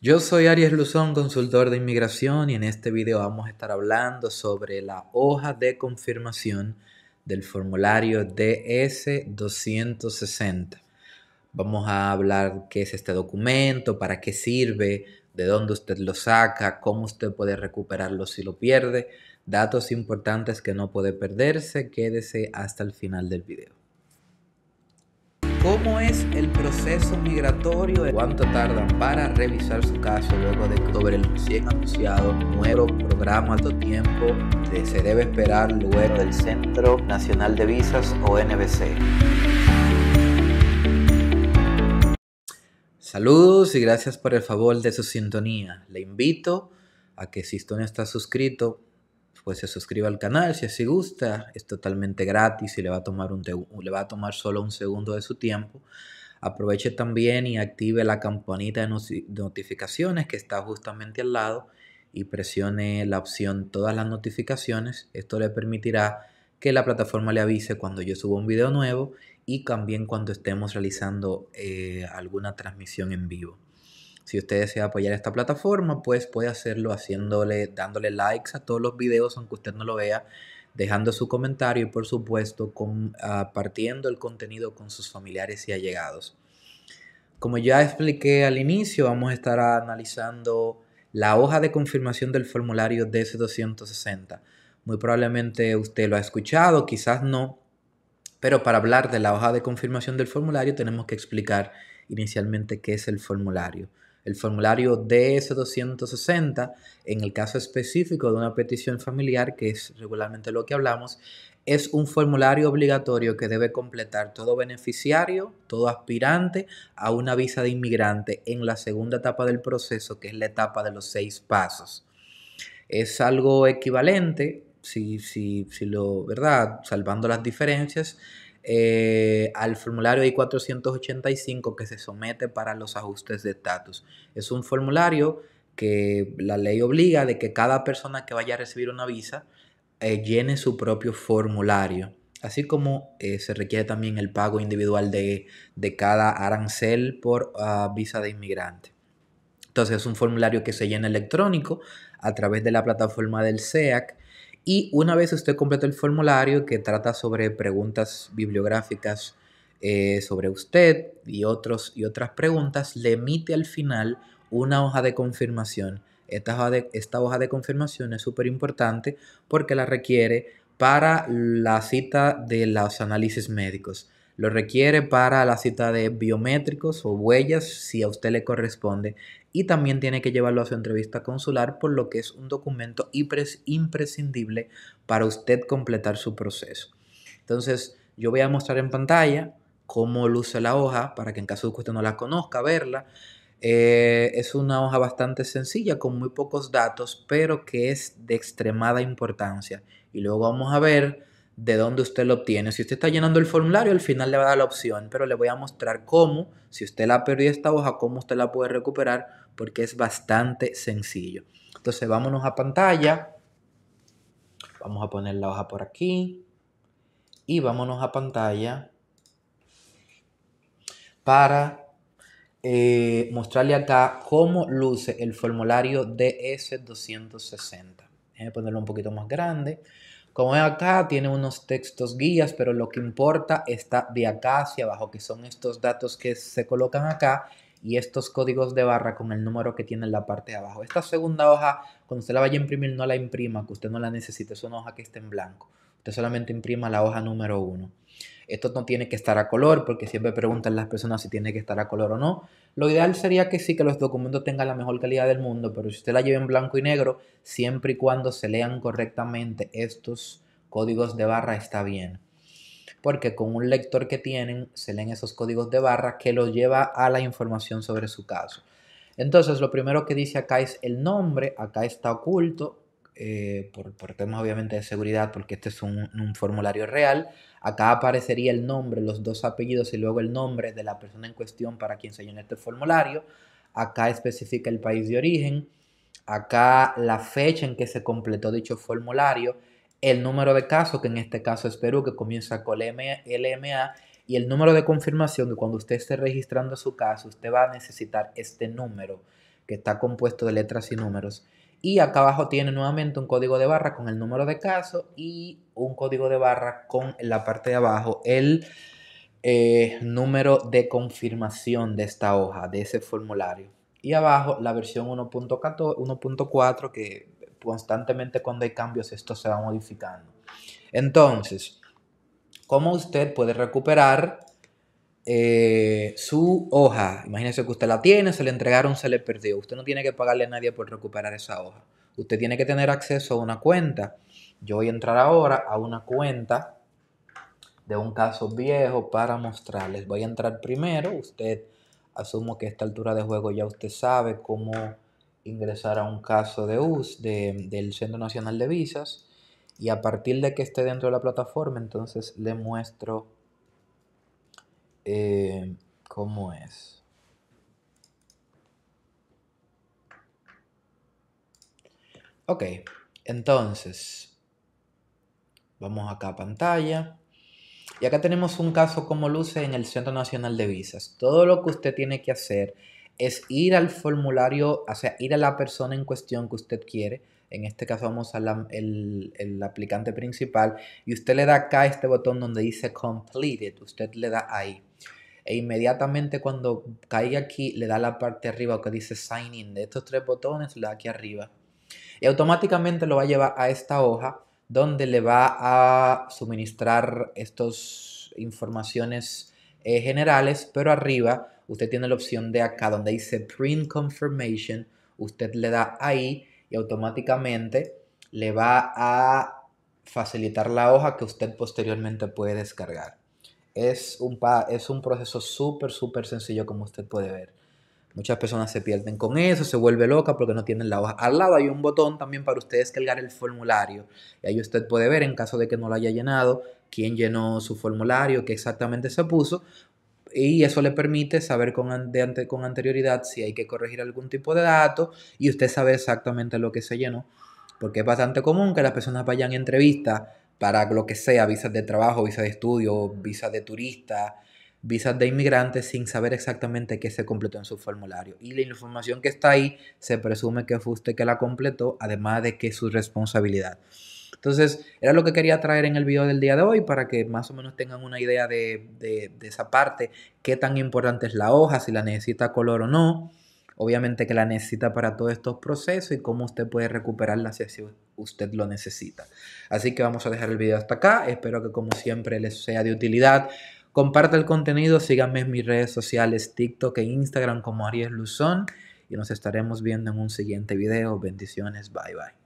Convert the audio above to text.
Yo soy Arias Luzón, consultor de inmigración, y en este video vamos a estar hablando sobre la hoja de confirmación del formulario DS-260. Vamos a hablar qué es este documento, para qué sirve, de dónde usted lo saca, cómo usted puede recuperarlo si lo pierde, datos importantes que no puede perderse, quédese hasta el final del video cómo es el proceso migratorio, cuánto tardan para revisar su caso luego de sobre el recién anunciado nuevo programa, de tiempo se debe esperar luego del Centro Nacional de Visas o NBC. Saludos y gracias por el favor de su sintonía. Le invito a que si usted no está suscrito, pues se suscriba al canal si así gusta, es totalmente gratis y le va a tomar, un le va a tomar solo un segundo de su tiempo. Aproveche también y active la campanita de, notificaciones que está justamente al lado y presione la opción todas las notificaciones. Esto le permitirá que la plataforma le avise cuando yo suba un video nuevo y también cuando estemos realizando eh, alguna transmisión en vivo. Si usted desea apoyar esta plataforma, pues puede hacerlo haciéndole, dándole likes a todos los videos, aunque usted no lo vea, dejando su comentario y por supuesto compartiendo ah, el contenido con sus familiares y allegados. Como ya expliqué al inicio, vamos a estar analizando la hoja de confirmación del formulario DS-260. Muy probablemente usted lo ha escuchado, quizás no, pero para hablar de la hoja de confirmación del formulario tenemos que explicar inicialmente qué es el formulario el formulario DS260, en el caso específico de una petición familiar, que es regularmente lo que hablamos, es un formulario obligatorio que debe completar todo beneficiario, todo aspirante a una visa de inmigrante en la segunda etapa del proceso, que es la etapa de los seis pasos. Es algo equivalente, si, si, si lo, ¿verdad? Salvando las diferencias, eh, al formulario I-485 que se somete para los ajustes de estatus. Es un formulario que la ley obliga de que cada persona que vaya a recibir una visa eh, llene su propio formulario, así como eh, se requiere también el pago individual de, cada arancel por ah, visa de inmigrante. Entonces es un formulario que se llena electrónico a través de la plataforma del SEAC e y una vez usted completa el formulario que trata sobre preguntas bibliográficas eh, sobre usted y, otros, y otras preguntas, le emite al final una hoja de confirmación. Esta hoja esta hoja de confirmación es súper importante porque la requiere para la cita de los análisis médicos. Lo requiere para la cita de biométricos o huellas si a usted le corresponde y también tiene que llevarlo a su entrevista consular por lo que es un documento imprescindible para usted completar su proceso. Entonces yo voy a mostrar en pantalla cómo luce la hoja para que en caso de que usted no la conozca, verla. Eh, es una hoja bastante sencilla con muy pocos datos, pero que es de extremada importancia. Y luego vamos a ver de dónde usted lo obtiene. Si usted está llenando el formulario, al final le va a dar la opción, pero le voy a mostrar cómo, si usted la perdió esta hoja, cómo usted la puede recuperar, porque es bastante sencillo. Entonces, vámonos a pantalla. Vamos a poner la hoja por aquí. Y vámonos a pantalla para eh, mostrarle acá cómo luce el formulario DS260. Voy a ponerlo un poquito más grande. Como ve acá, tiene unos textos guías, pero lo que importa está de acá hacia abajo, que son estos datos que se colocan acá y estos códigos de barra con el número que tiene en la parte de abajo. Esta segunda hoja, cuando usted la vaya a imprimir, no la imprima, que usted no la necesite, es una hoja que esté en blanco. Usted solamente imprima la hoja número uno. Esto no tiene que estar a color, porque siempre preguntan las personas si tiene que estar a color o no. Lo ideal sería que sí, que los documentos tengan la mejor calidad del mundo, pero si usted la lleva en blanco y negro, siempre y cuando se lean correctamente estos códigos de barra, está bien. Porque con un lector que tienen, se leen esos códigos de barra que los lleva a la información sobre su caso. Entonces, lo primero que dice acá es el nombre, acá está oculto, eh, por, por, temas obviamente de seguridad, porque este es un, formulario real, acá aparecería el nombre, los dos apellidos y luego el nombre de la persona en cuestión para quien se llene este formulario. Acá especifica el país de origen, acá la fecha en que se completó dicho formulario, el número de caso, que en este caso es Perú, que comienza con LMA, y el número de confirmación, que cuando usted esté registrando su caso, usted va a necesitar este número, que está compuesto de letras y números. Y acá abajo tiene nuevamente un código de barra con el número de caso y un código de barra con en la parte de abajo el eh, número de confirmación de esta hoja, de ese formulario. Y abajo la versión 1.4 que constantemente cuando hay cambios esto se va modificando. Entonces, ¿cómo usted puede recuperar eh, su hoja. Imagínese que usted la tiene, se le entregaron, se le perdió. Usted no tiene que pagarle a nadie por recuperar esa hoja. Usted tiene que tener acceso a una cuenta. Yo voy a entrar ahora a una cuenta de un caso viejo para mostrarles. Voy a entrar primero. Usted, asumo que a esta altura de juego ya usted sabe cómo ingresar a un caso de US de, del Centro Nacional de Visas. Y a partir de que esté dentro de la plataforma, entonces le muestro eh, ¿Cómo es? Ok, entonces, vamos acá a pantalla. Y acá tenemos un caso como luce en el Centro Nacional de Visas. Todo lo que usted tiene que hacer es ir al formulario, o sea, ir a la persona en cuestión que usted quiere en este caso vamos a el, el, aplicante principal, y usted le da acá este botón donde dice completed, usted le da ahí. E inmediatamente cuando caiga aquí, le da la parte de arriba que dice sign in. De estos tres botones, le da aquí arriba. Y automáticamente lo va a llevar a esta hoja donde le va a suministrar estas informaciones eh, generales, pero arriba usted tiene la opción de acá donde dice print confirmation, usted le da ahí automáticamente le va a facilitar la hoja que usted posteriormente puede descargar. Es un, es un proceso súper, súper sencillo como usted puede ver. Muchas personas se pierden con eso, se vuelve loca porque no tienen la hoja. Al lado hay un botón también para usted descargar el formulario. Y ahí usted puede ver, en caso de que no lo haya llenado, quién llenó su formulario, qué exactamente se puso y eso le permite saber con, con anterioridad si hay que corregir algún tipo de dato y usted sabe exactamente lo que se llenó, porque es bastante común que las personas vayan a entrevistas para lo que sea, visas de trabajo, visas de estudio, visas de turista, visas de inmigrantes sin saber exactamente qué se completó en su formulario. Y la información que está ahí se presume que fue usted que la completó, además de que es su responsabilidad. Entonces, era lo que quería traer en el video del día de hoy para que más o menos tengan una idea de, esa parte, qué tan importante es la hoja, si la necesita color o no obviamente que la necesita para todos estos procesos y cómo usted puede recuperarla si usted lo necesita. Así que vamos a dejar el video hasta acá. Espero que como siempre les sea de utilidad. Comparte el contenido, síganme en mis redes sociales, TikTok e Instagram como Aries Luzón y nos estaremos viendo en un siguiente video. Bendiciones, bye bye.